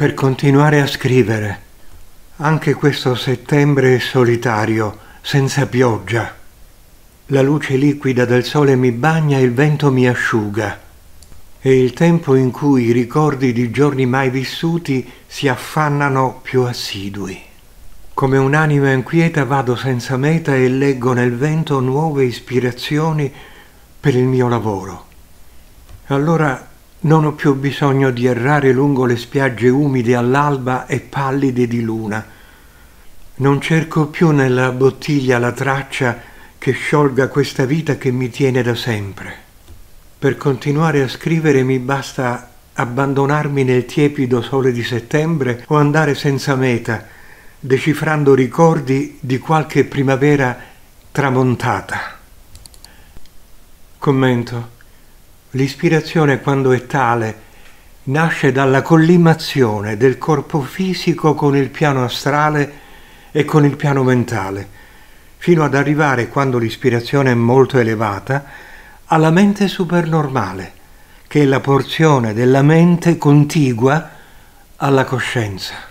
per continuare a scrivere, anche questo settembre solitario, senza pioggia. La luce liquida del sole mi bagna e il vento mi asciuga. È il tempo in cui i ricordi di giorni mai vissuti si affannano più assidui. Come un'anima inquieta vado senza meta e leggo nel vento nuove ispirazioni per il mio lavoro. Allora non ho più bisogno di errare lungo le spiagge umide all'alba e pallide di luna. Non cerco più nella bottiglia la traccia che sciolga questa vita che mi tiene da sempre. Per continuare a scrivere mi basta abbandonarmi nel tiepido sole di settembre o andare senza meta, decifrando ricordi di qualche primavera tramontata. Commento. L'ispirazione, quando è tale, nasce dalla collimazione del corpo fisico con il piano astrale e con il piano mentale, fino ad arrivare, quando l'ispirazione è molto elevata, alla mente supernormale, che è la porzione della mente contigua alla coscienza.